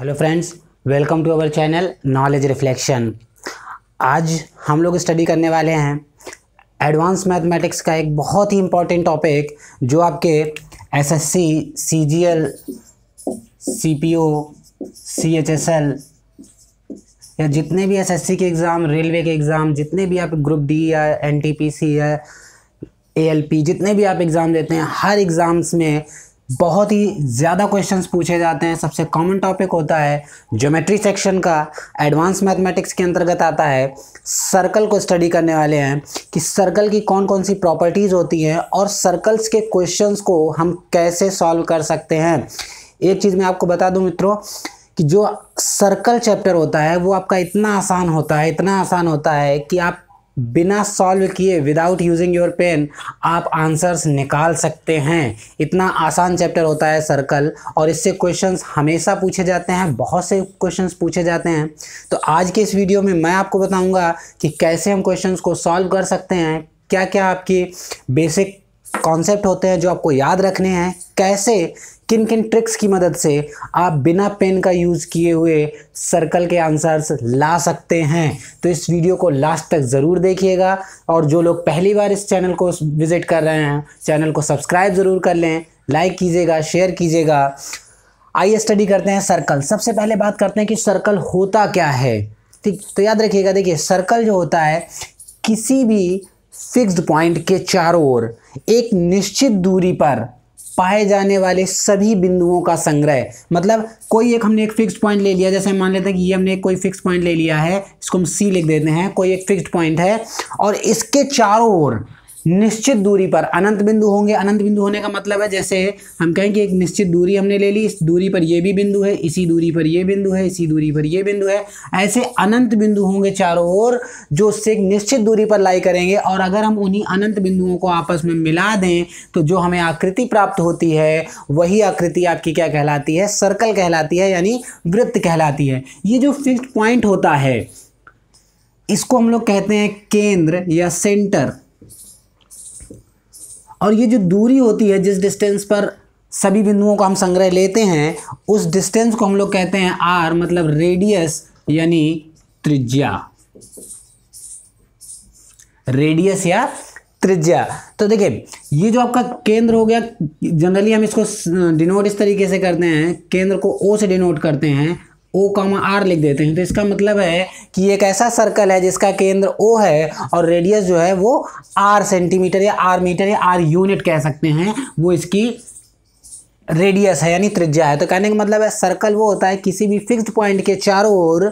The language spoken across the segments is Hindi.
hello friends welcome to our channel knowledge reflection आज हम लोग स्टडी करने वाले हैं एडवांस मैथमेटिक्स का एक बहुत ही इम्पॉर्टेंट टॉपिक जो आपके एसएससी, सीजीएल, सीपीओ, सीएचएसएल या जितने भी एसएससी के एग्ज़ाम रेलवे के एग्ज़ाम जितने भी आप ग्रुप डी या एनटीपीसी या एएलपी जितने भी आप एग्ज़ाम देते हैं हर एग्ज़ाम्स में बहुत ही ज़्यादा क्वेश्चंस पूछे जाते हैं सबसे कॉमन टॉपिक होता है ज्योमेट्री सेक्शन का एडवांस मैथमेटिक्स के अंतर्गत आता है सर्कल को स्टडी करने वाले हैं कि सर्कल की कौन कौन सी प्रॉपर्टीज़ होती हैं और सर्कल्स के क्वेश्चंस को हम कैसे सॉल्व कर सकते हैं एक चीज़ मैं आपको बता दूँ मित्रों कि जो सर्कल चैप्टर होता है वो आपका इतना आसान होता है इतना आसान होता है कि आप बिना सॉल्व किए विदाउट यूजिंग योर पेन आप आंसर्स निकाल सकते हैं इतना आसान चैप्टर होता है सर्कल और इससे क्वेश्चंस हमेशा पूछे जाते हैं बहुत से क्वेश्चंस पूछे जाते हैं तो आज के इस वीडियो में मैं आपको बताऊंगा कि कैसे हम क्वेश्चंस को सॉल्व कर सकते हैं क्या क्या आपकी बेसिक कॉन्सेप्ट होते हैं जो आपको याद रखने हैं कैसे किन किन ट्रिक्स की मदद से आप बिना पेन का यूज़ किए हुए सर्कल के आंसर्स ला सकते हैं तो इस वीडियो को लास्ट तक ज़रूर देखिएगा और जो लोग पहली बार इस चैनल को विज़िट कर रहे हैं चैनल को सब्सक्राइब ज़रूर कर लें लाइक कीजिएगा शेयर कीजिएगा आइए स्टडी करते हैं सर्कल सबसे पहले बात करते हैं कि सर्कल होता क्या है ठीक तो याद रखिएगा देखिए सर्कल जो होता है किसी भी फिक्स्ड पॉइंट के चारों ओर एक निश्चित दूरी पर पाए जाने वाले सभी बिंदुओं का संग्रह मतलब कोई एक हमने एक फिक्स्ड पॉइंट ले लिया जैसे मान लेते हैं कि ये हमने कोई फिक्स पॉइंट ले लिया है इसको हम सी लिख देते हैं कोई एक फिक्स्ड पॉइंट है और इसके चारों ओर निश्चित दूरी पर अनंत बिंदु होंगे अनंत बिंदु होने का मतलब है जैसे हम कहें कि एक निश्चित दूरी हमने ले ली इस दूरी पर ये भी बिंदु है इसी दूरी पर ये बिंदु है इसी दूरी पर ये बिंदु है ऐसे अनंत बिंदु होंगे चारों ओर जो उससे निश्चित दूरी पर लाई करेंगे और अगर हम उन्हीं अनंत बिंदुओं को आपस में मिला दें तो जो हमें आकृति प्राप्त होती है वही आकृति आपकी क्या कहलाती है सर्कल कहलाती है यानी वृत्त कहलाती है ये जो फिक्स पॉइंट होता है इसको हम लोग कहते हैं केंद्र या सेंटर और ये जो दूरी होती है जिस डिस्टेंस पर सभी बिंदुओं का हम संग्रह लेते हैं उस डिस्टेंस को हम लोग कहते हैं आर मतलब रेडियस यानी त्रिज्या रेडियस या त्रिज्या तो देखिए ये जो आपका केंद्र हो गया जनरली हम इसको डिनोट इस तरीके से करते हैं केंद्र को ओ से डिनोट करते हैं ओ कामा आर लिख देते हैं तो इसका मतलब है कि एक ऐसा सर्कल है जिसका केंद्र ओ है और रेडियस जो है वो आर सेंटीमीटर या आर मीटर या आर यूनिट कह सकते हैं वो इसकी रेडियस है यानी त्रिज्या है तो कहने का मतलब है सर्कल वो होता है किसी भी फिक्स्ड पॉइंट के चारों ओर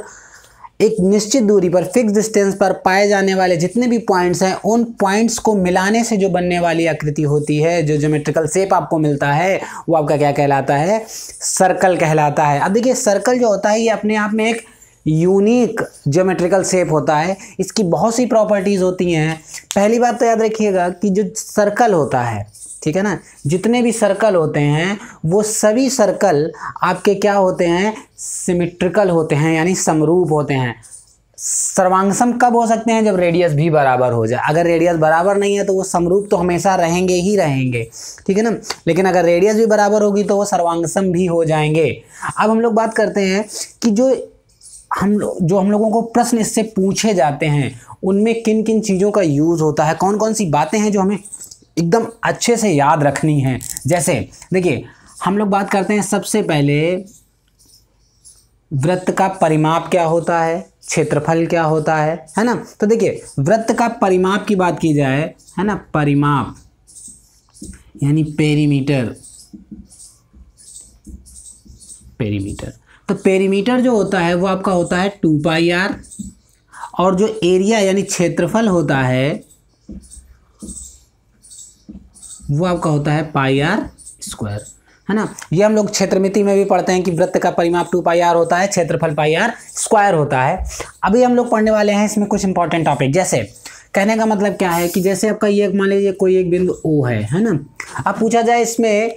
एक निश्चित दूरी पर फिक्स डिस्टेंस पर पाए जाने वाले जितने भी पॉइंट्स हैं उन पॉइंट्स को मिलाने से जो बनने वाली आकृति होती है जो ज्योमेट्रिकल शेप आपको मिलता है वो आपका क्या कहलाता है सर्कल कहलाता है अब देखिए सर्कल जो होता है ये अपने आप में एक यूनिक ज्योमेट्रिकल शेप होता है इसकी बहुत सी प्रॉपर्टीज़ होती हैं पहली बात तो याद रखिएगा कि जो सर्कल होता है ठीक है ना जितने भी सर्कल होते हैं वो सभी सर्कल आपके क्या होते हैं सिमिट्रिकल होते हैं यानी समरूप होते हैं सर्वांगसम कब हो सकते हैं जब रेडियस भी बराबर हो जाए अगर रेडियस बराबर नहीं है तो वो समरूप तो हमेशा रहेंगे ही रहेंगे ठीक है ना लेकिन अगर रेडियस भी बराबर होगी तो वो सर्वांगसम भी हो जाएंगे अब हम लोग बात करते हैं कि जो हम लोग जो हम लोगों को प्रश्न इससे पूछे जाते हैं उनमें किन किन चीज़ों का यूज़ होता है कौन कौन सी बातें हैं जो हमें एकदम अच्छे से याद रखनी है जैसे देखिए हम लोग बात करते हैं सबसे पहले वृत्त का परिमाप क्या होता है क्षेत्रफल क्या होता है है ना तो देखिए वृत्त का परिमाप की बात की जाए है ना परिमाप यानी पेरीमीटर पेरीमीटर तो पेरीमीटर जो होता है वो आपका होता है टू पाई आर और जो एरिया यानी क्षेत्रफल होता है वो आपका होता है पाई आर स्क्वायर है ना ये हम लोग क्षेत्रमिति में भी पढ़ते हैं कि वृत्त का परिमाप टू पाई आर होता है क्षेत्रफल पाई आर स्क्वायर होता है अभी हम लोग पढ़ने वाले हैं इसमें कुछ इंपॉर्टेंट टॉपिक जैसे कहने का मतलब क्या है कि जैसे आपका ये मान लीजिए कोई एक बिंदु ओ है है ना अब पूछा जाए इसमें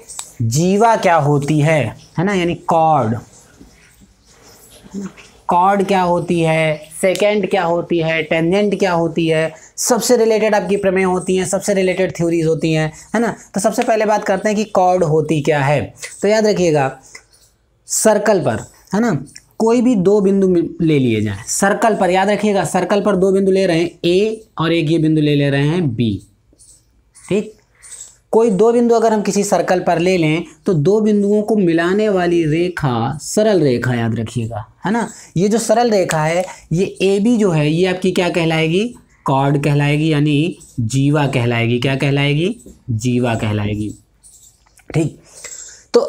जीवा क्या होती है है ना यानी कॉर्ड कॉर्ड क्या होती है सेकेंड क्या होती है टेंजेंट क्या होती है सबसे रिलेटेड आपकी प्रमेय होती हैं सबसे रिलेटेड थ्योरीज होती हैं है ना तो सबसे पहले बात करते हैं कि कॉर्ड होती क्या है तो याद रखिएगा सर्कल पर है ना कोई भी दो बिंदु ले लिए जाए सर्कल पर याद रखिएगा सर्कल पर दो बिंदु ले रहे हैं ए और एक ये बिंदु ले ले रहे हैं बी ठीक कोई दो बिंदु अगर हम किसी सर्कल पर ले लें तो दो बिंदुओं को मिलाने वाली रेखा सरल रेखा याद रखिएगा है ना ये जो सरल रेखा है ये ए बी जो है ये आपकी क्या कहलाएगी कॉर्ड कहलाएगी यानी जीवा कहलाएगी क्या कहलाएगी जीवा कहलाएगी ठीक तो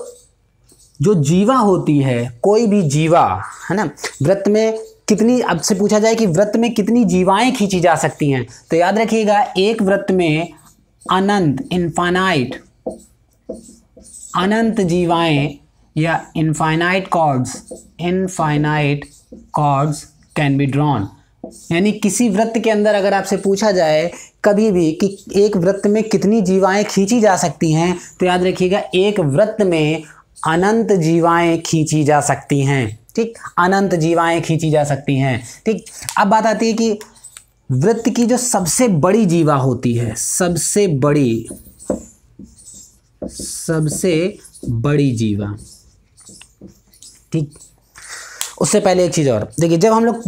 जो जीवा होती है कोई भी जीवा है ना व्रत में कितनी अब से पूछा जाए कि व्रत में कितनी जीवाएं खींची जा सकती हैं तो याद रखिएगा एक व्रत में अनंत इनफाइनाइट अनंत जीवाएं या infinite chords infinite chords can be drawn यानी किसी वृत्त के अंदर अगर आपसे पूछा जाए कभी भी कि एक वृत्त में कितनी जीवाएं खींची जा सकती हैं तो याद रखिएगा एक वृत्त में अनंत जीवाएं खींची जा सकती हैं ठीक अनंत जीवाएं खींची जा सकती हैं ठीक अब बात आती है कि वृत्त की जो सबसे बड़ी जीवा होती है सबसे बड़ी सबसे बड़ी जीवा ठीक उससे पहले एक चीज़ और देखिए जब हम लोग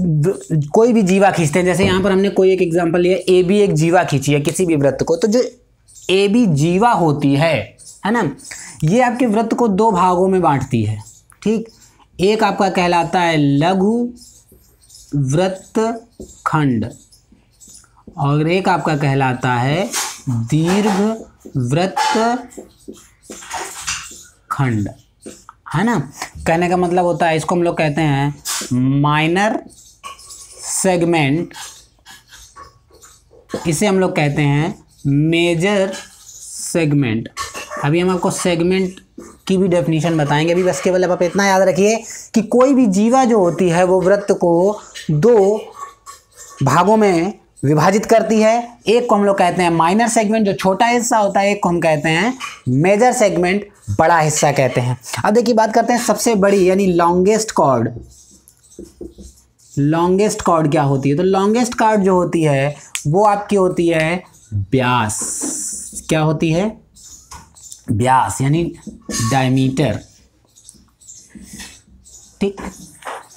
कोई भी जीवा खींचते हैं जैसे यहाँ पर हमने कोई एक एग्जांपल लिया ए बी एक जीवा खींची है किसी भी वृत्त को तो जो ए बी जीवा होती है है ना ये आपके वृत्त को दो भागों में बांटती है ठीक एक आपका कहलाता है लघु वृत्त खंड और एक आपका कहलाता है दीर्घ व्रत खंड है ना कहने का मतलब होता है इसको हम लोग कहते हैं माइनर सेगमेंट इसे हम लोग कहते हैं मेजर सेगमेंट अभी हम आपको सेगमेंट की भी डेफिनेशन बताएंगे अभी बस केवल आप इतना याद रखिए कि कोई भी जीवा जो होती है वो व्रत को दो भागों में विभाजित करती है एक को हम लोग कहते हैं माइनर सेगमेंट जो छोटा हिस्सा होता है एक को हम कहते हैं मेजर सेगमेंट बड़ा हिस्सा कहते हैं अब देखिए बात करते हैं सबसे बड़ी यानी लॉन्गेस्ट कॉर्ड लॉन्गेस्ट कॉर्ड क्या होती है तो लॉन्गेस्ट कॉर्ड जो होती है वो आपकी होती है ब्यास क्या होती है ब्यास यानी डायमीटर ठीक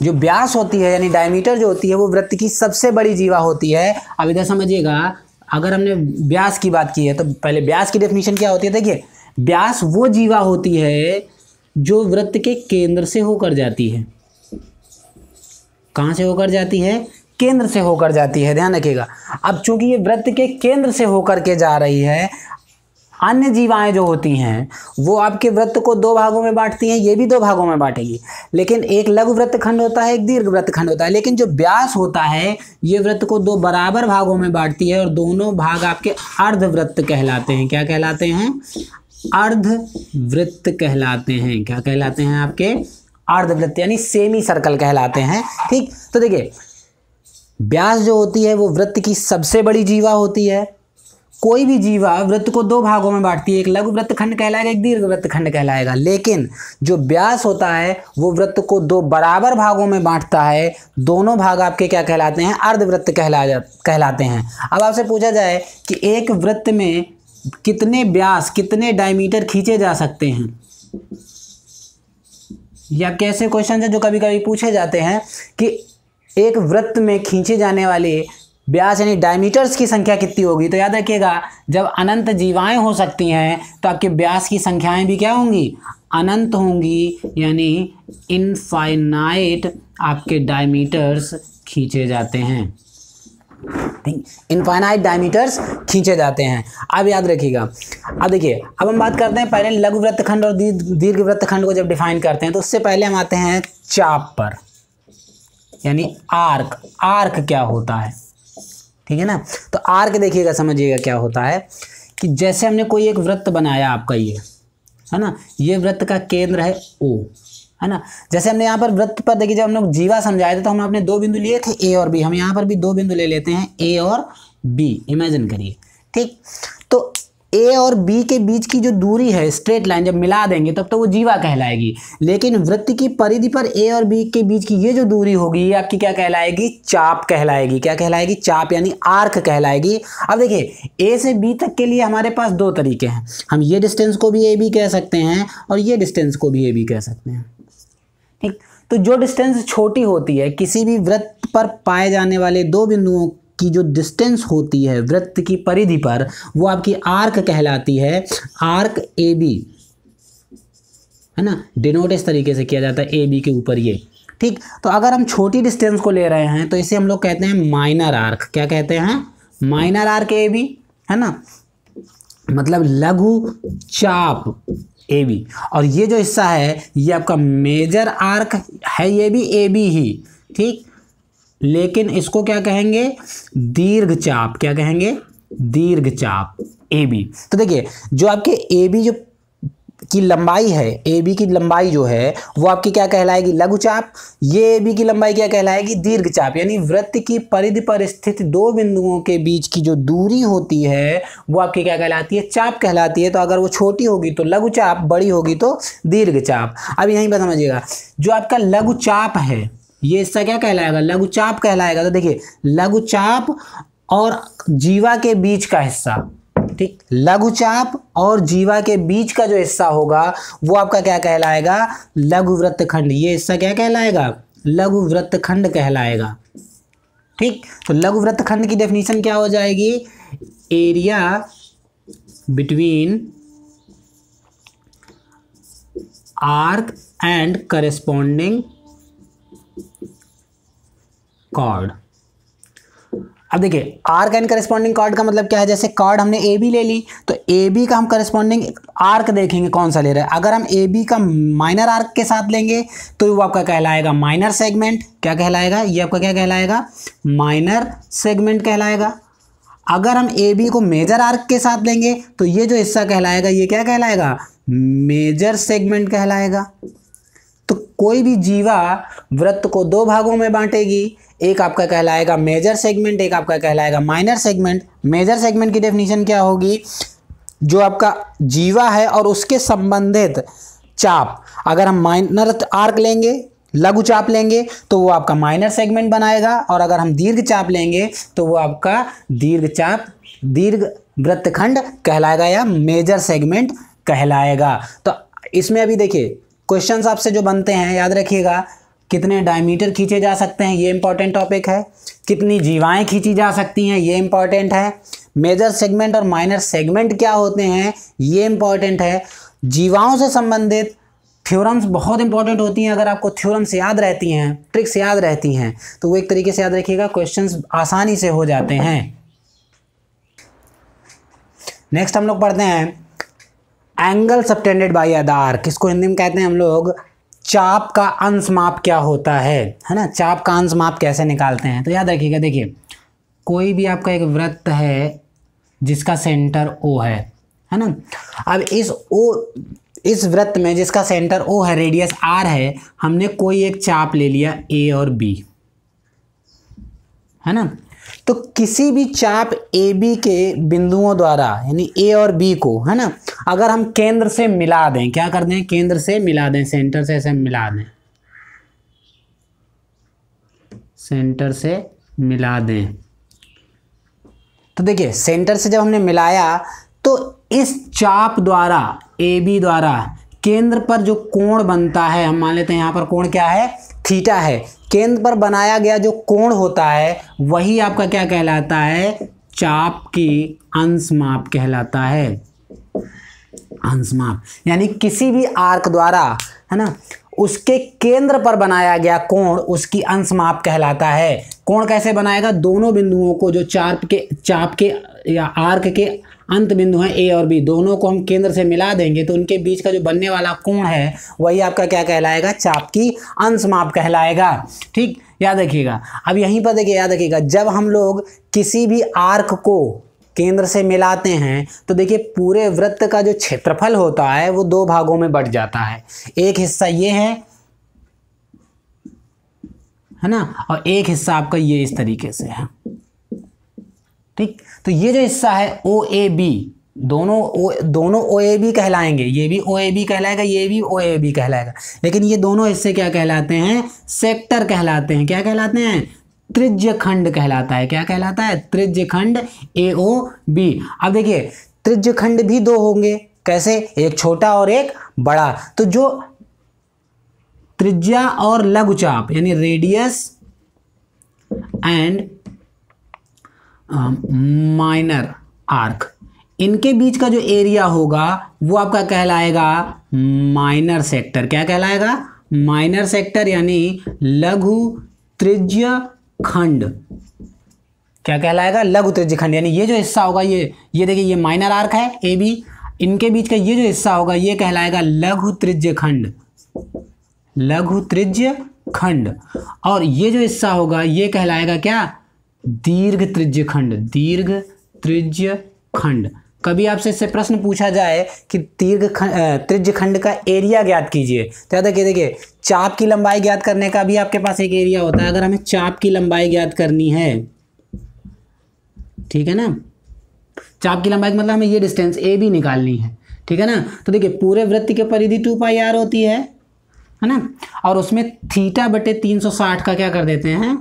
जो व्यास होती है यानी डायमीटर जो होती है वो वृत्त की सबसे बड़ी जीवा होती है अब इधर समझिएगा अगर हमने व्यास की बात की है तो पहले व्यास की डेफिनेशन क्या होती है देखिए व्यास वो जीवा होती है जो वृत्त के केंद्र से होकर जाती है कहाँ से होकर जाती है केंद्र से होकर जाती है ध्यान रखिएगा अब चूंकि ये वृत्त के केंद्र से होकर के जा रही है अन्य जीवाएं जो होती हैं वो आपके व्रत को दो भागों में बांटती हैं ये भी दो भागों में बांटेगी लेकिन एक लघु व्रत खंड होता है एक दीर्घ व्रत खंड होता है लेकिन जो व्यास होता है ये व्रत को दो बराबर भागों में बांटती है और दोनों भाग आपके अर्धव्रत कहलाते हैं क्या कहलाते हैं अर्धवृत्त कहलाते हैं क्या कहलाते हैं आपके अर्धवृत्त यानी सेमी सर्कल कहलाते हैं ठीक तो देखिए व्यास जो होती है वो वृत्त की सबसे बड़ी जीवा होती है कोई भी जीवा वृत्त को दो भागों में बांटती है एक लघु व्रत खंड कहलाएगा एक दीर्घ व्रत खंड कहलाएगा लेकिन जो व्यास होता है वो व्रत को दो बराबर भागों में बांटता है दोनों भाग आपके क्या कहलाते हैं अर्धवृत्त कहला जा कहलाते हैं अब आपसे पूछा जाए कि एक वृत्त में कितने व्यास कितने डायमीटर खींचे जा सकते हैं या कैसे क्वेश्चन है जो कभी कभी पूछे जाते हैं कि एक वृत्त में खींचे जाने वाले व्यास यानी डायमीटर्स की संख्या कितनी होगी तो याद रखिएगा जब अनंत जीवाएं हो सकती हैं तो आपके व्यास की संख्याएं भी क्या होंगी अनंत होंगी यानी इनफाइनाइट आपके डायमीटर्स खींचे जाते हैं इनफाइनाइट डायमीटर्स खींचे जाते हैं अब याद रखिएगा अब देखिए अब हम बात करते हैं पहले लघु वृत्तखंड और दीर्घ वृत्तखंड को जब डिफाइन करते हैं तो उससे पहले हम आते हैं चाप पर यानी आर्क आर्क क्या होता है ठीक है ना तो आर्क देखिएगा समझिएगा क्या होता है कि जैसे हमने कोई एक वृत्त बनाया आपका ये है ना ये वृत्त का केंद्र है ओ है ना जैसे हमने यहाँ पर वृत्त पर देखिए जब हम लोग जीवा समझाए थे तो हम आपने दो बिंदु लिए थे ए और बी हम यहाँ पर भी दो बिंदु ले लेते हैं ए और बी इमेजिन करिए ठीक तो ए और बी के बीच की जो दूरी है स्ट्रेट लाइन जब मिला देंगे तब तो वो जीवा कहलाएगी लेकिन वृत्त की परिधि पर ए और बी के बीच की ये जो दूरी होगी ये आपकी क्या कहलाएगी चाप कहलाएगी क्या कहलाएगी चाप यानी आर्क कहलाएगी अब देखिए ए से बी तक के लिए हमारे पास दो तरीके हैं हम ये डिस्टेंस को भी ए बी कह सकते हैं और ये डिस्टेंस को भी ए बी कह सकते हैं ठीक तो जो डिस्टेंस छोटी होती है किसी भी वृत्त पर पाए जाने वाले दो बिंदुओं की जो डिस्टेंस होती है वृत्त की परिधि पर वो आपकी आर्क कहलाती है आर्क ए बी है ना डिनोट इस तरीके से किया जाता है ए बी के ऊपर ये ठीक तो अगर हम छोटी डिस्टेंस को ले रहे हैं तो इसे हम लोग कहते हैं माइनर आर्क क्या कहते हैं माइनर आर्क ए बी है ना मतलब लघु चाप ए बी और ये जो हिस्सा है ये आपका मेजर आर्क है ये भी ए बी ही ठीक लेकिन इसको क्या कहेंगे दीर्घ चाप क्या कहेंगे दीर्घ चाप ए बी तो देखिए जो आपके ए बी जो की लंबाई है ए बी की लंबाई जो है वो आपकी क्या कहलाएगी लघु चाप ये ए बी की लंबाई क्या कहलाएगी दीर्घ चाप यानी वृत्त की परिधि पर स्थित दो बिंदुओं के बीच की जो दूरी होती है वो आपकी क्या कहलाती है चाप कहलाती है तो अगर वो छोटी होगी तो लघु चाप बड़ी होगी तो दीर्घ चाप अब यहीं पर समझिएगा जो आपका लघु चाप है ये हिस्सा क्या कहलाएगा लघुचाप कहलाएगा तो देखिए लघुचाप और जीवा के बीच का हिस्सा ठीक लघुचाप और जीवा के बीच का जो हिस्सा होगा वो आपका क्या कहलाएगा लघु वृत्त खंड ये हिस्सा क्या कहलाएगा लघु वृत्त खंड कहलाएगा ठीक तो लघु वृत्त खंड की डेफिनेशन क्या हो जाएगी area between arc and corresponding chord अब देखिए आर का करस्पॉन्डिंग का मतलब क्या है जैसे कॉर्ड हमने ए बी ले ली तो ए बी का हम करस्पॉन्डिंग आर्क देखेंगे कौन सा ले रहा है अगर हम ए बी का माइनर आर्क के साथ लेंगे तो वो आपका कहलाएगा माइनर सेगमेंट क्या कहलाएगा ये आपका क्या कहलाएगा माइनर सेगमेंट कहलाएगा अगर हम ए बी को मेजर आर्क के साथ लेंगे तो ये जो हिस्सा कहलाएगा ये क्या कहलाएगा मेजर सेगमेंट कहलाएगा कोई भी जीवा वृत्त को दो भागों में बांटेगी एक आपका कहलाएगा मेजर सेगमेंट एक आपका कहलाएगा माइनर सेगमेंट मेजर सेगमेंट की डेफिनेशन क्या होगी जो आपका जीवा है और उसके संबंधित चाप अगर हम माइनर आर्क लेंगे लघु चाप लेंगे तो वो आपका माइनर सेगमेंट बनाएगा और अगर हम दीर्घ चाप लेंगे तो वो आपका दीर्घ चाप दीर्घ वृत्तखंड कहलाएगा या मेजर सेगमेंट कहलाएगा तो इसमें अभी देखिए क्वेश्चंस आपसे जो बनते हैं याद रखिएगा कितने डायमीटर खींचे जा सकते हैं ये इंपॉर्टेंट टॉपिक है कितनी जीवाएं खींची जा सकती हैं ये इंपॉर्टेंट है मेजर सेगमेंट और माइनर सेगमेंट क्या होते हैं ये इंपॉर्टेंट है जीवाओं से संबंधित थ्योरम्स बहुत इंपॉर्टेंट होती हैं अगर आपको थ्योरम्स याद रहती हैं ट्रिक्स याद रहती हैं तो वो एक तरीके से याद रखिएगा क्वेश्चन आसानी से हो जाते हैं नेक्स्ट हम लोग पढ़ते हैं एंगल सबटेंडेड बाई आधार किसको हिंदी में कहते हैं हम लोग चाप का अंश माप क्या होता है है ना चाप का अंश माप कैसे निकालते हैं तो याद रखिएगा देखिए कोई भी आपका एक वृत्त है जिसका सेंटर ओ है है ना अब इस ओ इस वृत्त में जिसका सेंटर ओ है रेडियस आर है हमने कोई एक चाप ले लिया ए और बी है ना तो किसी भी चाप ए बी के बिंदुओं द्वारा यानी ए और बी को है ना अगर हम केंद्र से मिला दें क्या कर दें केंद्र से मिला दें सेंटर से ऐसे मिला दें सेंटर से मिला दें तो देखिए सेंटर से जब हमने मिलाया तो इस चाप द्वारा ए बी द्वारा केंद्र पर जो कोण बनता है हम मान लेते हैं यहां पर कोण क्या है थीटा है केंद्र पर बनाया गया जो कोण होता है वही आपका क्या कहलाता है चाप की अंश माप कहलाता है अंश माप यानी किसी भी आर्क द्वारा है ना उसके केंद्र पर बनाया गया कोण उसकी अंश माप कहलाता है कोण कैसे बनाएगा दोनों बिंदुओं को जो चाप के चाप के या आर्क के अंत बिंदु हैं ए और बी दोनों को हम केंद्र से मिला देंगे तो उनके बीच का जो बनने वाला कोण है वही आपका क्या कहलाएगा चाप की अंश माप कहलाएगा ठीक याद रखिएगा अब यहीं पर देखिए याद रखिएगा जब हम लोग किसी भी आर्क को केंद्र से मिलाते हैं तो देखिए पूरे वृत्त का जो क्षेत्रफल होता है वो दो भागों में बट जाता है एक हिस्सा ये है है ना और एक हिस्सा आपका ये इस तरीके से है ठीक तो ये जो हिस्सा है ओ ए बी दोनों ओ दोनों ओ ए बी कहलाएंगे ये भी ओ ए बी कहलाएगा ये भी ओ ए बी कहलाएगा लेकिन ये दोनों हिस्से क्या कहलाते हैं सेक्टर कहलाते हैं क्या कहलाते हैं त्रिज्य खंड कहलाता है क्या कहलाता है त्रिज्य खंड ए ओ बी अब देखिए त्रिज्य खंड भी दो होंगे कैसे एक छोटा और एक बड़ा तो जो त्रिज्या और लघुचाप यानी radius and minor um, arc इनके बीच का जो एरिया होगा वो आपका कहलाएगा माइनर सेक्टर क्या कहलाएगा माइनर सेक्टर यानी लघु त्रिज्य खंड क्या कहलाएगा लघु त्रिज्य खंड यानी ये जो हिस्सा होगा ये ये देखिए ये माइनर आर्क है ए बी इनके बीच का ये जो हिस्सा होगा ये कहलाएगा लघु त्रिज्य खंड लघु त्रिज्य खंड और ये जो हिस्सा होगा ये कहलाएगा क्या दीर्घ त्रिज्य खंड दीर्घ त्रिज्य खंड कभी आपसे इससे प्रश्न पूछा जाए कि दीर्घ खंड त्रिज्य खंड का एरिया ज्ञात कीजिए तो याद रखिए देखिए चाप की लंबाई ज्ञात करने का भी आपके पास एक एरिया होता है अगर हमें चाप की लंबाई ज्ञात करनी है ठीक है ना चाप की लंबाई मतलब हमें ये डिस्टेंस ए भी निकालनी है ठीक है ना तो देखिए पूरे वृत्त की परिधि टू पाई आर होती है है ना और उसमें थीटा बटे तीन सौ साठ का क्या कर देते हैं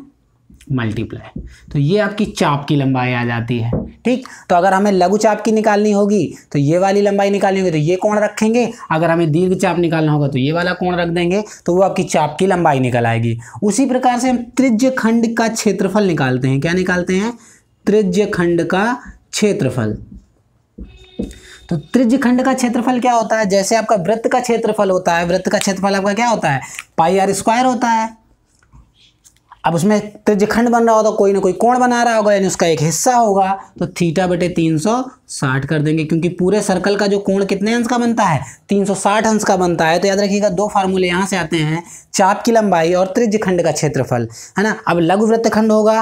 मल्टीप्लाई तो ये आपकी चाप की लंबाई आ जाती है ठीक तो अगर हमें लघु चाप की निकालनी होगी तो ये वाली लंबाई निकालनी होगी तो ये कोण रखेंगे अगर हमें दीर्घ चाप निकालना होगा तो ये वाला कोण रख देंगे तो वो आपकी चाप की लंबाई निकल आएगी उसी प्रकार से हम त्रिज्य खंड का क्षेत्रफल निकालते हैं क्या निकालते हैं त्रिज्य खंड का क्षेत्रफल तो त्रिज्य खंड का क्षेत्रफल क्या होता है जैसे आपका वृत्त का क्षेत्रफल होता है वृत्त का क्षेत्रफल आपका क्या होता है पाई आर स्क्वायर होता है अब उसमें त्रिजखंड बन रहा होगा कोई ना कोई कोण बना रहा होगा यानी उसका एक हिस्सा होगा तो थीटा बटे तीन सौ साठ कर देंगे क्योंकि पूरे सर्कल का जो कोण कितने अंश का बनता है तीन सौ साठ अंश का बनता है तो याद रखिएगा दो फार्मूले यहाँ से आते हैं चाप की लंबाई और त्रिजखंड का क्षेत्रफल है ना अब लघु वृत्तखंड होगा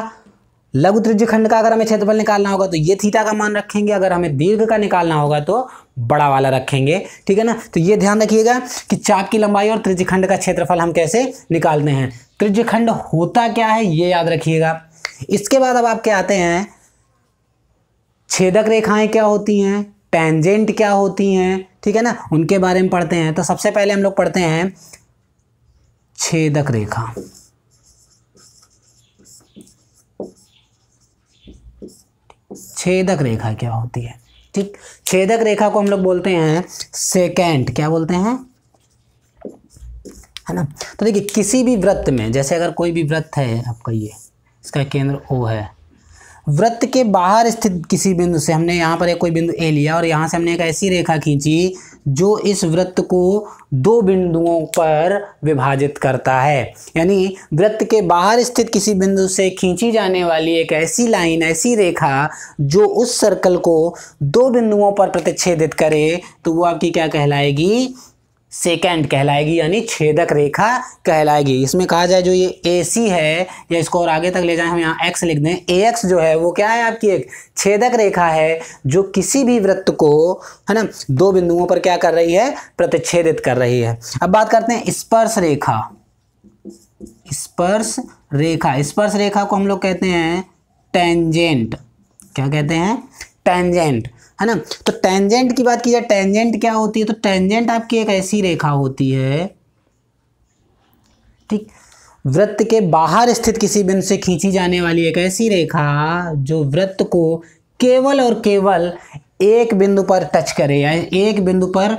लघु त्रिजखंड का अगर हमें क्षेत्रफल निकालना होगा तो ये थीटा का मान रखेंगे अगर हमें दीर्घ का निकालना होगा तो बड़ा वाला रखेंगे ठीक है ना तो ये ध्यान रखिएगा कि चाप की लंबाई और त्रिजखंड का क्षेत्रफल हम कैसे निकालते हैं त्रिजखंड होता क्या है ये याद रखिएगा इसके बाद अब आपके आते हैं छेदक रेखाएं क्या होती हैं टेंजेंट क्या होती हैं ठीक है ना उनके बारे में पढ़ते हैं तो सबसे पहले हम लोग पढ़ते हैं छेदक रेखा छेदक रेखा क्या होती है ठीक छेदक रेखा को हम लोग बोलते हैं सेकेंट क्या बोलते हैं है ना तो देखिए किसी भी व्रत में जैसे अगर कोई भी व्रत है आपका ये इसका केंद्र ओ है व्रत के बाहर स्थित किसी बिंदु से हमने यहाँ पर एक कोई बिंदु ए लिया और यहाँ से हमने एक ऐसी रेखा खींची जो इस व्रत को दो बिंदुओं पर विभाजित करता है यानी व्रत के बाहर स्थित किसी बिंदु से खींची जाने वाली एक ऐसी लाइन ऐसी रेखा जो उस सर्कल को दो बिंदुओं पर प्रतिच्छेदित करे तो वो आपकी क्या कहलाएगी सेकेंड कहलाएगी यानी छेदक रेखा कहलाएगी इसमें कहा जाए जो ये ए सी है या इसको और आगे तक ले जाए हम यहाँ एक्स लिख दें ए एक्स जो है वो क्या है आपकी एक छेदक रेखा है जो किसी भी वृत्त को है ना दो बिंदुओं पर क्या कर रही है प्रतिच्छेदित कर रही है अब बात करते हैं स्पर्श रेखा स्पर्श रेखा स्पर्श रेखा को हम लोग कहते हैं टेंजेंट क्या कहते हैं टेंजेंट है ना तो टेंजेंट की बात की जाए टेंजेंट क्या होती है तो टेंजेंट आपकी एक ऐसी रेखा होती है ठीक वृत्त के बाहर स्थित किसी बिंदु से खींची जाने वाली एक ऐसी रेखा जो वृत्त को केवल और केवल एक बिंदु पर टच करे या एक बिंदु पर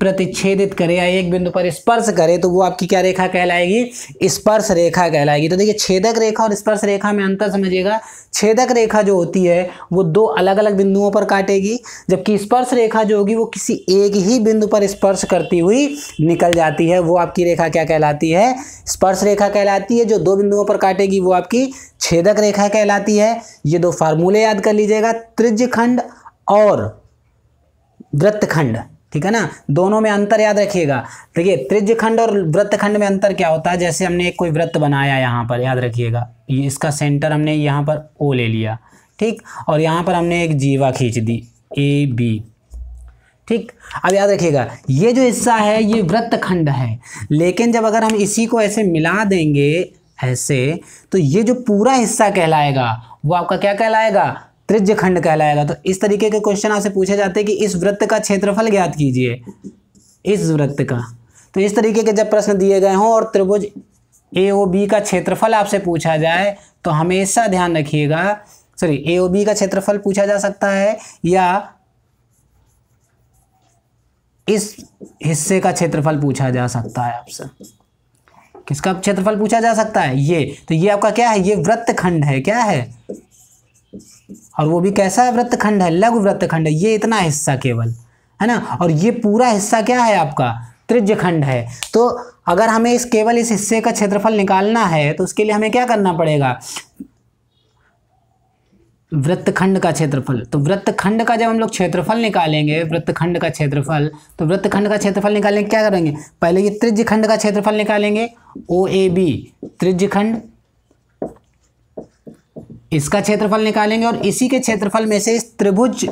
प्रतिच्छेदित करे या एक बिंदु पर स्पर्श करे तो वो आपकी क्या रेखा कहलाएगी स्पर्श रेखा कहलाएगी तो देखिए छेदक रेखा और स्पर्श रेखा में अंतर समझिएगा छेदक रेखा जो होती है वो दो अलग अलग बिंदुओं पर काटेगी जबकि स्पर्श रेखा जो होगी वो किसी एक ही बिंदु पर स्पर्श करती हुई निकल जाती है वो आपकी रेखा क्या कहलाती है स्पर्श रेखा कहलाती है जो दो बिंदुओं पर काटेगी वो आपकी छेदक रेखा कहलाती है ये दो फार्मूले याद कर लीजिएगा खंड और वृत्तखंड ठीक है ना दोनों में अंतर याद रखिएगा देखिए त्रिज खंड और वृत्त खंड में अंतर क्या होता है जैसे हमने एक कोई वृत्त बनाया यहाँ पर याद रखिएगा ये इसका सेंटर हमने यहाँ पर ओ ले लिया ठीक और यहाँ पर हमने एक जीवा खींच दी ए बी ठीक अब याद रखिएगा ये जो हिस्सा है ये वृत्त खंड है लेकिन जब अगर हम इसी को ऐसे मिला देंगे ऐसे तो ये जो पूरा हिस्सा कहलाएगा वो आपका क्या कहलाएगा त्रिज्य खंड कहलाएगा तो इस तरीके के क्वेश्चन आपसे पूछे जाते हैं कि इस वृत्त का क्षेत्रफल ज्ञात कीजिए इस वृत्त का तो इस तरीके के जब प्रश्न दिए गए हों और त्रिभुज ए ओ बी का क्षेत्रफल आपसे पूछा जाए तो हमेशा ध्यान रखिएगा सॉरी ए ओ बी का क्षेत्रफल पूछा जा सकता है या इस हिस्से का क्षेत्रफल पूछा जा सकता है आपसे किसका क्षेत्रफल पूछा जा सकता है ये तो ये आपका क्या है ये वृत्त खंड है क्या है और वो भी कैसा है वृत्तखंड है लघु वृत्तखंड है ये इतना हिस्सा केवल है ना और ये पूरा हिस्सा क्या है आपका त्रिज्यखंड है तो अगर हमें इस केवल इस हिस्से का क्षेत्रफल निकालना है तो उसके लिए हमें क्या करना पड़ेगा वृत्तखंड का क्षेत्रफल तो वृत्तखंड का जब हम लोग क्षेत्रफल निकालेंगे वृत्तखंड का क्षेत्रफल तो वृत्तखंड का क्षेत्रफल निकालेंगे क्या करेंगे पहले ये त्रिज्यखंड का क्षेत्रफल निकालेंगे ओ ए बी त्रिज्यखंड इसका क्षेत्रफल निकालेंगे और इसी के क्षेत्रफल में से इस त्रिभुज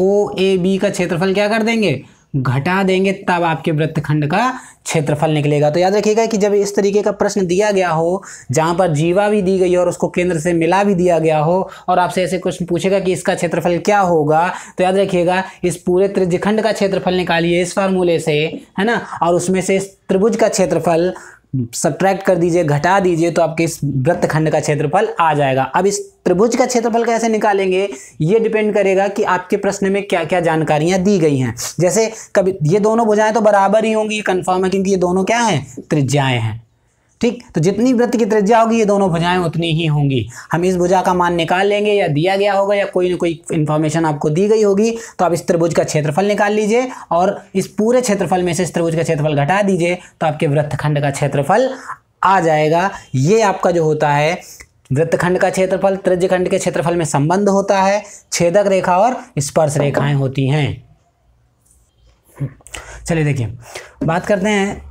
ओ ए बी का क्षेत्रफल क्या कर देंगे घटा देंगे तब आपके वृत्तखंड का क्षेत्रफल निकलेगा तो याद रखिएगा कि जब इस तरीके का प्रश्न दिया गया हो जहाँ पर जीवा भी दी गई और उसको केंद्र से मिला भी दिया गया हो और आपसे ऐसे क्वेश्चन पूछेगा कि इसका क्षेत्रफल क्या होगा तो याद रखिएगा इस पूरे त्रिज्यखंड का क्षेत्रफल निकालिए इस फार्मूले से है ना और उसमें से इस त्रिभुज का क्षेत्रफल सब्ट्रैक्ट कर दीजिए घटा दीजिए तो आपके इस वृत्त खंड का क्षेत्रफल आ जाएगा अब इस त्रिभुज का क्षेत्रफल कैसे निकालेंगे ये डिपेंड करेगा कि आपके प्रश्न में क्या क्या जानकारियां दी गई हैं जैसे कभी ये दोनों भुजाएं तो बराबर ही होंगी ये कन्फर्म है क्योंकि ये दोनों क्या हैं त्रिज्याएं हैं ठीक तो जितनी वृत्त की त्रिज्या होगी ये दोनों भुजाएं उतनी ही होंगी हम इस भुजा का मान निकाल लेंगे या दिया गया होगा या कोई ना कोई इन्फॉर्मेशन आपको दी गई होगी तो आप इस त्रिभुज का क्षेत्रफल निकाल लीजिए और इस पूरे क्षेत्रफल में से इस त्रिभुज का क्षेत्रफल घटा दीजिए तो आपके वृत्तखंड का क्षेत्रफल आ जाएगा ये आपका जो होता है वृत्तखंड का क्षेत्रफल त्रिज्यखंड के क्षेत्रफल में संबंध होता है छेदक रेखा और स्पर्श रेखाएं होती हैं चलिए देखिए बात करते हैं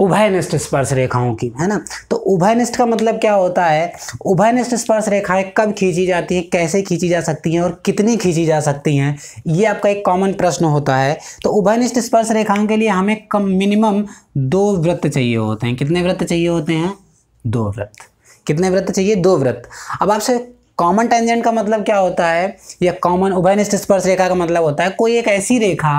उभयनिष्ठ स्पर्श रेखाओं की है ना तो उभयनिष्ठ का मतलब क्या होता है उभयनिष्ठ स्पर्श रेखाएं कब खींची जाती हैं कैसे खींची जा सकती हैं और कितनी खींची जा सकती हैं ये आपका एक कॉमन प्रश्न होता है तो उभयनिष्ठ स्पर्श रेखाओं के लिए हमें कम मिनिमम दो व्रत चाहिए होते हैं कितने व्रत चाहिए होते हैं दो व्रत कितने व्रत चाहिए दो व्रत अब आपसे कॉमन टेंजेंट का मतलब क्या होता है या कॉमन उभयनिष्ठ स्पर्श रेखा का मतलब होता है कोई एक ऐसी रेखा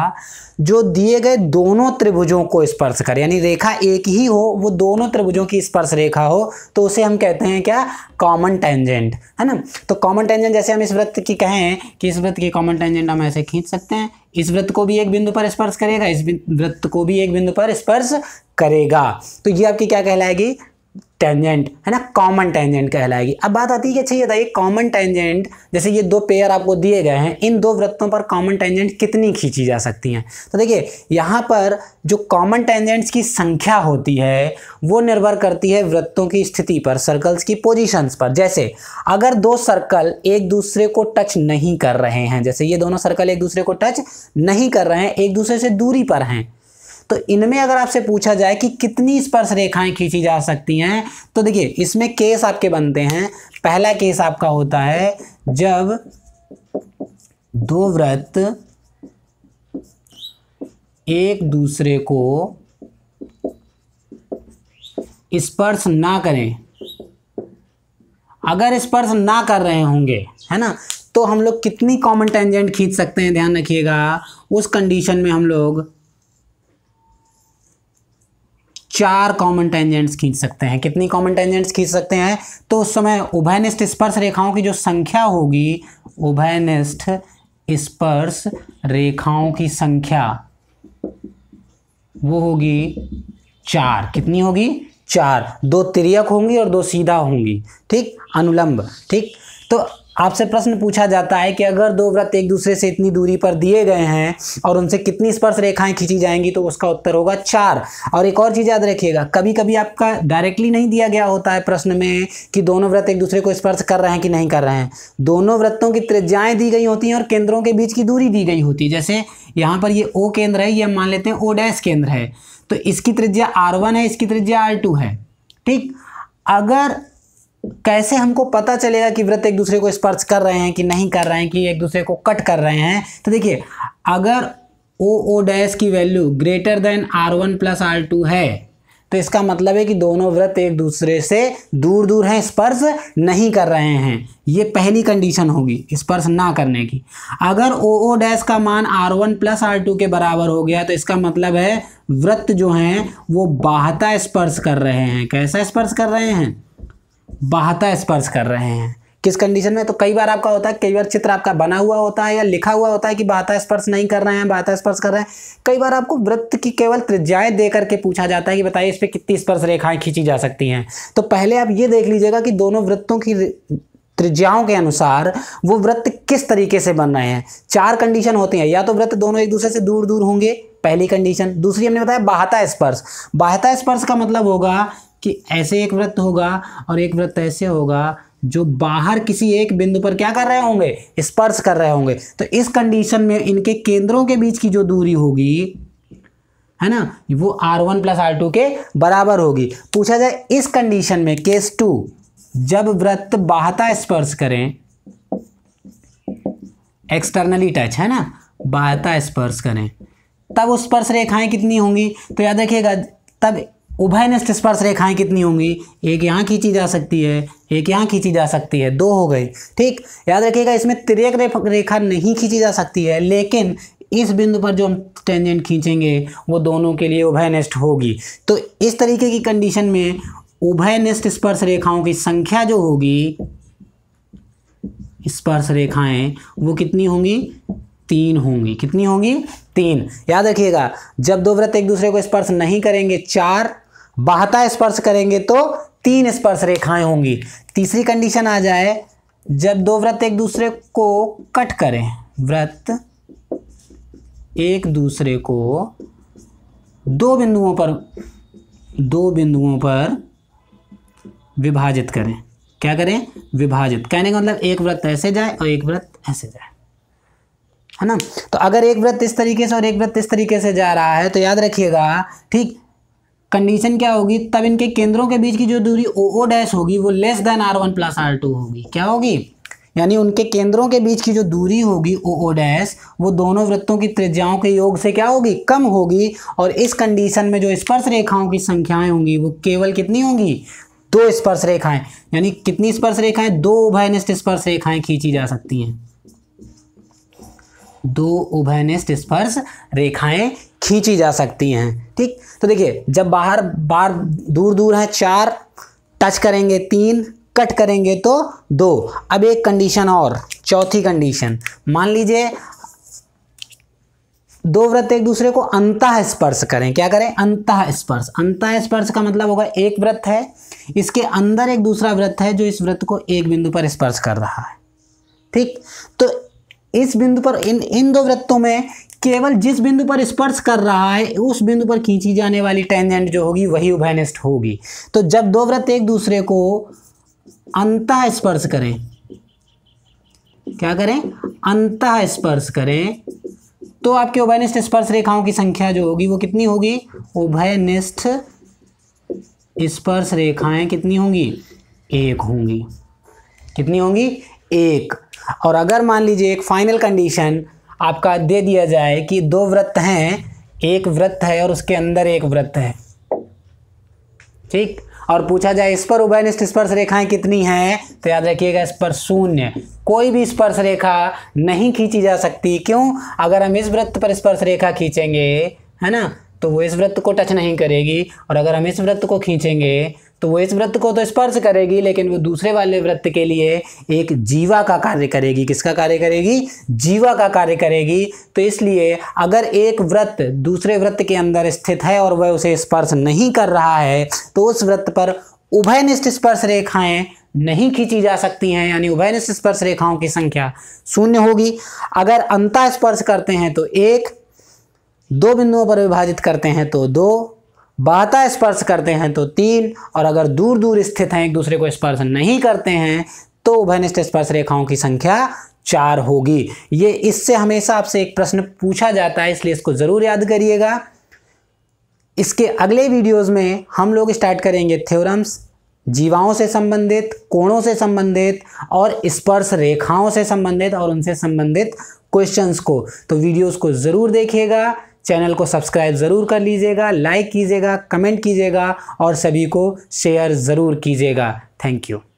जो दिए गए दोनों त्रिभुजों को स्पर्श करे यानी रेखा एक ही हो वो दोनों त्रिभुजों की स्पर्श रेखा हो तो उसे हम कहते हैं क्या कॉमन टेंजेंट है ना तो कॉमन टेंजेंट जैसे हम इस वृत्त की कहें कि इस वृत्त की कॉमन टेंजेंट हम ऐसे खींच सकते हैं इस वृत्त को भी एक बिंदु पर स्पर्श करेगा इस वृत्त को भी एक बिंदु पर स्पर्श करेगा तो ये आपकी क्या कहलाएगी टेंजेंट है ना कॉमन टेंजेंट कहलाएगी अब बात आती है कि अच्छा ये बताइए कॉमन टेंजेंट जैसे ये दो पेयर आपको दिए गए हैं इन दो वृत्तों पर कॉमन टेंजेंट कितनी खींची जा सकती हैं तो देखिए यहाँ पर जो कॉमन टेंजेंट्स की संख्या होती है वो निर्भर करती है वृत्तों की स्थिति पर सर्कल्स की पोजिशंस पर जैसे अगर दो सर्कल एक दूसरे को टच नहीं कर रहे हैं जैसे ये दोनों सर्कल एक दूसरे को टच नहीं कर रहे हैं एक दूसरे से दूरी पर हैं तो इनमें अगर आपसे पूछा जाए कि कितनी स्पर्श रेखाएं खींची जा सकती हैं तो देखिए इसमें केस आपके बनते हैं पहला केस आपका होता है जब दो व्रत एक दूसरे को स्पर्श ना करें अगर स्पर्श ना कर रहे होंगे है ना तो हम लोग कितनी कॉमन टेंजेंट खींच सकते हैं ध्यान रखिएगा उस कंडीशन में हम लोग चार कॉमन टेंजेंट्स खींच सकते हैं कितनी कॉमन टेंजेंट्स खींच सकते हैं तो उस समय उभयनिष्ठ स्पर्श रेखाओं की जो संख्या होगी उभयनिष्ठ स्पर्श रेखाओं की संख्या वो होगी चार कितनी होगी चार दो तिरियक होंगी और दो सीधा होंगी ठीक अनुलंब ठीक तो आपसे प्रश्न पूछा जाता है कि अगर दो व्रत एक दूसरे से इतनी दूरी पर दिए गए हैं और उनसे कितनी स्पर्श रेखाएं खींची जाएंगी तो उसका उत्तर होगा चार और एक और चीज़ याद रखिएगा कभी कभी आपका डायरेक्टली नहीं दिया गया होता है प्रश्न में कि दोनों व्रत एक दूसरे को स्पर्श कर रहे हैं कि नहीं कर रहे हैं दोनों व्रतों की त्रिज्याएं दी गई होती हैं और केंद्रों के बीच की दूरी दी गई होती है जैसे यहाँ पर ये ओ केंद्र है ये हम मान लेते हैं ओ डैश केंद्र है तो इसकी त्रिज्या आर वन है इसकी त्रिज्या आर टू है ठीक अगर कैसे हमको पता चलेगा कि व्रत एक दूसरे को स्पर्श कर रहे हैं कि नहीं कर रहे हैं कि एक दूसरे को कट कर रहे हैं तो देखिए अगर ओ ओ डैश की value greater than R one plus R two है तो इसका मतलब है कि दोनों व्रत एक दूसरे से दूर दूर हैं स्पर्श नहीं कर रहे हैं ये पहली कंडीशन होगी स्पर्श ना करने की अगर ओ ओ डैश का मान R one plus R two के बराबर हो गया तो इसका मतलब है व्रत जो हैं वो बाहता स्पर्श कर रहे हैं कैसा स्पर्श कर रहे हैं बाहता स्पर्श कर रहे हैं किस कंडीशन में तो कई बार आपका होता है कई बार चित्र आपका बना हुआ होता है या लिखा हुआ होता है कि बाहता स्पर्श नहीं कर रहे हैं बाहता स्पर्श कर रहे हैं कई बार आपको वृत्त की केवल त्रिज्याएं दे करके पूछा जाता है कि बताइए इस पर कितनी स्पर्श रेखाएं खींची जा सकती हैं तो पहले आप ये देख लीजिएगा कि दोनों वृत्तों की त्रिज्याओं के अनुसार वो वृत्त किस तरीके से बन रहे हैं चार कंडीशन होते हैं या तो वृत्त दोनों एक दूसरे से दूर दूर होंगे पहली कंडीशन दूसरी हमने बताया बाहता स्पर्श बाहता स्पर्श का मतलब होगा कि ऐसे एक वृत्त होगा और एक वृत्त ऐसे होगा जो बाहर किसी एक बिंदु पर क्या कर रहे होंगे स्पर्श कर रहे होंगे तो इस कंडीशन में इनके केंद्रों के बीच की जो दूरी होगी है ना वो R one plus R two के बराबर होगी पूछा जाए इस कंडीशन में केस टू जब वृत्त बाहता स्पर्श करें एक्सटर्नली टच है ना बाहता स्पर्श करें तब उस स्पर्श रेखाएं कितनी होंगी तो याद रखिएगा तब उभयनिष्ठ स्पर्श रेखाएं कितनी होंगी एक यहाँ खींची जा सकती है एक यहाँ खींची जा सकती है दो हो गई ठीक याद रखिएगा इसमें त्रिरेक रेखा नहीं खींची जा सकती है लेकिन इस बिंदु पर जो हम टेंजेंट खींचेंगे वो दोनों के लिए उभयनिष्ठ होगी तो इस तरीके की कंडीशन में उभयनिष्ठ स्पर्श रेखाओं की संख्या जो होगी स्पर्श रेखाएं वो कितनी होंगी तीन होंगी कितनी होंगी तीन याद रखिएगा जब दो व्रत एक दूसरे को स्पर्श नहीं करेंगे चार बाहता स्पर्श करेंगे तो तीन स्पर्श रेखाएं होंगी तीसरी कंडीशन आ जाए जब दो व्रत एक दूसरे को कट करें व्रत एक दूसरे को दो बिंदुओं पर दो बिंदुओं पर विभाजित करें क्या करें विभाजित कहने का मतलब एक व्रत ऐसे जाए और एक व्रत ऐसे जाए है ना तो अगर एक व्रत इस तरीके से और एक व्रत इस तरीके से जा रहा है तो याद रखिएगा ठीक कंडीशन क्या होगी तब इनके केंद्रों के बीच की जो दूरी ओ ओ डैश होगी वो less than R one plus R two होगी क्या होगी यानी उनके केंद्रों के बीच की जो दूरी होगी ओ ओ डैश वो दोनों वृत्तों की त्रिज्याओं के योग से क्या होगी कम होगी और इस कंडीशन में जो स्पर्श रेखाओं की संख्याएं होंगी वो केवल कितनी होंगी दो स्पर्श रेखाएं यानी कितनी स्पर्श रेखाएं दो उभयनिष्ठ स्पर्श रेखाएं खींची जा सकती हैं दो उभयनिष्ठ स्पर्श रेखाएं खींची जा सकती हैं ठीक तो देखिए जब बाहर बार दूर दूर हैं चार टच करेंगे तीन कट करेंगे तो दो अब एक कंडीशन और चौथी कंडीशन मान लीजिए दो व्रत एक दूसरे को अंत स्पर्श करें क्या करें अंतः स्पर्श अंत स्पर्श का मतलब होगा एक व्रत है इसके अंदर एक दूसरा व्रत है जो इस व्रत को एक बिंदु पर स्पर्श कर रहा है ठीक तो इस बिंदु पर इन इन दो व्रतों में केवल जिस बिंदु पर स्पर्श कर रहा है उस बिंदु पर खींची जाने वाली टेंजेंट जो होगी वही उभयनिष्ठ होगी तो जब दो व्रत एक दूसरे को अंत स्पर्श करें क्या करें अंत स्पर्श करें तो आपके उभयनिष्ठ स्पर्श रेखाओं की संख्या जो होगी वो कितनी होगी उभयनिष्ठ स्पर्श रेखाएं कितनी होंगी एक होंगी कितनी होंगी एक और अगर मान लीजिए एक फाइनल कंडीशन आपका दे दिया जाए कि दो व्रत हैं एक व्रत है और उसके अंदर एक व्रत है ठीक और पूछा जाए इस पर उभयनिष्ठ स्पर्श रेखाएं कितनी हैं तो याद रखिएगा इस पर शून्य कोई भी स्पर्श रेखा नहीं खींची जा सकती क्यों अगर हम इस व्रत पर स्पर्श रेखा खींचेंगे है ना तो वो इस व्रत को टच नहीं करेगी और अगर हम इस व्रत को खींचेंगे तो वो इस व्रत को तो स्पर्श करेगी लेकिन वो दूसरे वाले व्रत के लिए एक जीवा का कार्य करेगी किसका कार्य करेगी जीवा का कार्य करेगी तो इसलिए अगर एक व्रत दूसरे व्रत के अंदर स्थित है और वह उसे स्पर्श नहीं कर रहा है तो उस व्रत पर उभयनिष्ठ स्पर्श रेखाएं नहीं खींची जा सकती हैं यानी उभयनिष्ठ स्पर्श रेखाओं की संख्या शून्य होगी अगर अंता स्पर्श करते हैं तो एक दो बिंदुओं पर विभाजित करते हैं तो दो बाता स्पर्श करते हैं तो तीन और अगर दूर दूर स्थित हैं एक दूसरे को स्पर्श नहीं करते हैं तो उभयनिष्ठ स्पर्श रेखाओं की संख्या चार होगी ये इससे हमेशा आपसे एक प्रश्न पूछा जाता है इसलिए इसको ज़रूर याद करिएगा इसके अगले वीडियोस में हम लोग स्टार्ट करेंगे थ्योरम्स जीवाओं से संबंधित कोणों से संबंधित और स्पर्श रेखाओं से संबंधित और उनसे संबंधित क्वेश्चंस को तो वीडियोस को ज़रूर देखिएगा चैनल को सब्सक्राइब ज़रूर कर लीजिएगा लाइक कीजिएगा कमेंट कीजिएगा और सभी को शेयर ज़रूर कीजिएगा थैंक यू